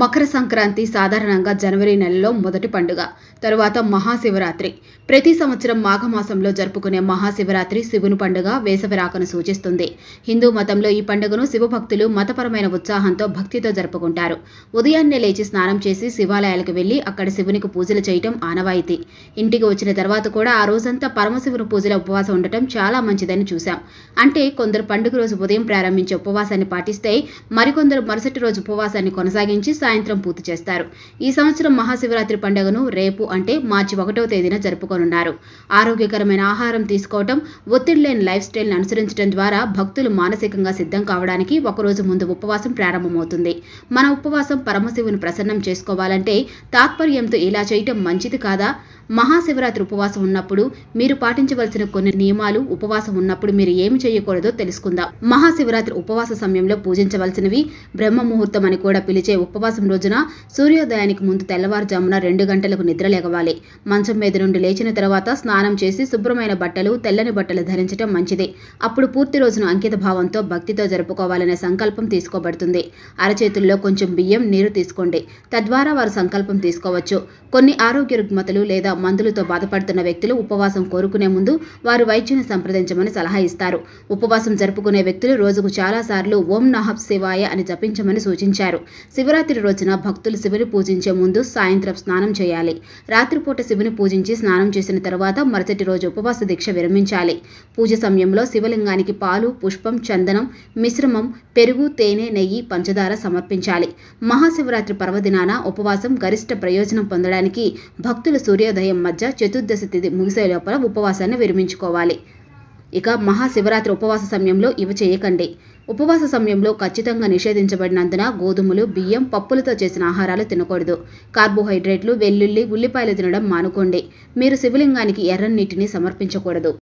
మకర సంక్రాంతి సాధారణంగా జనవరి నెలలో మొదటి పండుగ తరువాత మహాశివరాత్రి ప్రతి సంవత్సరం మాఘమాసంలో జరుపుకునే మహాశివరాత్రి శివుని పండుగ వేసవి రాకను సూచిస్తుంది హిందూ మతంలో ఈ పండుగను శివభక్తులు మతపరమైన ఉత్సాహంతో భక్తితో జరుపుకుంటారు ఉదయాన్నే లేచి స్నానం చేసి శివాలయాలకు వెళ్లి అక్కడ శివునికి పూజలు చేయటం ఆనవాయితీ ఇంటికి వచ్చిన తర్వాత కూడా ఆ రోజంతా పరమశివుని పూజల ఉపవాసం ఉండటం చాలా మంచిదని చూశాం అంటే కొందరు పండుగ రోజు ఉదయం ప్రారంభించే ఉపవాసాన్ని పాటిస్తే మరికొందరు మరుసటి రోజు ఉపవాసాన్ని కొనసాగించి సాయంత్రం పూర్తి చేస్తారు ఈ సంవత్సరం మహాశివరాత్రి పండుగను రేపు అంటే మార్చి ఒకటవ తేదీన జరుపుకోనున్నారు ఆరోగ్యకరమైన ఆహారం తీసుకోవటం ఒత్తిడి లేని లైఫ్ స్టైల్ని అనుసరించడం ద్వారా భక్తులు మానసికంగా సిద్ధం కావడానికి ఒకరోజు ముందు ఉపవాసం ప్రారంభమవుతుంది మన ఉపవాసం పరమశివుని ప్రసన్నం చేసుకోవాలంటే తాత్పర్యంతో ఇలా చేయటం మంచిది కాదా మహాశివరాత్రి ఉపవాసం ఉన్నప్పుడు మీరు పాటించవలసిన కొన్ని నియమాలు ఉపవాసం ఉన్నప్పుడు మీరు ఏమి చేయకూడదో తెలుసుకుందాం మహాశివరాత్రి ఉపవాస సమయంలో పూజించవలసినవి బ్రహ్మ ముహూర్తం అని కూడా పిలిచే ఉపవాసం రోజున సూర్యోదయానికి ముందు తెల్లవారుజామున రెండు గంటలకు నిద్ర లేగవాలి మంచం మీద నుండి లేచిన తర్వాత స్నానం చేసి శుభ్రమైన బట్టలు తెల్లని బట్టలు ధరించడం మంచిదే అప్పుడు పూర్తి రోజును అంకిత భావంతో భక్తితో జరుపుకోవాలనే సంకల్పం తీసుకోబడుతుంది అరచేతుల్లో కొంచెం బియ్యం నీరు తీసుకోండి తద్వారా వారు సంకల్పం తీసుకోవచ్చు కొన్ని ఆరోగ్య రుగ్మతలు లేదా మందులతో బాధపడుతున్న వ్యక్తులు ఉపవాసం కోరుకునే ముందు వారు వైద్యుని సంప్రదించమని సలహా ఇస్తారు ఉపవాసం జరుపుకునే వ్యక్తులు రోజుకు చాలాసార్లు ఓం నహబ్ శివాయ అని జపించమని సూచించారు శివరాత్రి రోజున భక్తులు శివుని పూజించే ముందు సాయంత్రం స్నానం చేయాలి రాత్రిపూట శివుని పూజించి స్నానం చేసిన తర్వాత మరుసటి రోజు ఉపవాస దీక్ష విరమించాలి పూజ సమయంలో శివలింగానికి పాలు పుష్పం చందనం మిశ్రమం పెరుగు తేనె నెయ్యి పంచదార సమర్పించాలి మహాశివరాత్రి పర్వదినాన ఉపవాసం గరిష్ట ప్రయోజనం పొందడానికి భక్తులు సూర్యోదయం ఉదయం మధ్య చతుర్దశి తిథి ముగిసే లోపల ఉపవాసాన్ని విరమించుకోవాలి ఇక మహాశివరాత్రి ఉపవాస సమయంలో ఇవి చేయకండి ఉపవాస సమయంలో ఖచ్చితంగా నిషేధించబడినందున గోధుమలు బియ్యం పప్పులతో చేసిన ఆహారాలు తినకూడదు కార్బోహైడ్రేట్లు వెల్లుల్లి ఉల్లిపాయలు తినడం మానుకోండి మీరు శివలింగానికి ఎర్ర నీటిని సమర్పించకూడదు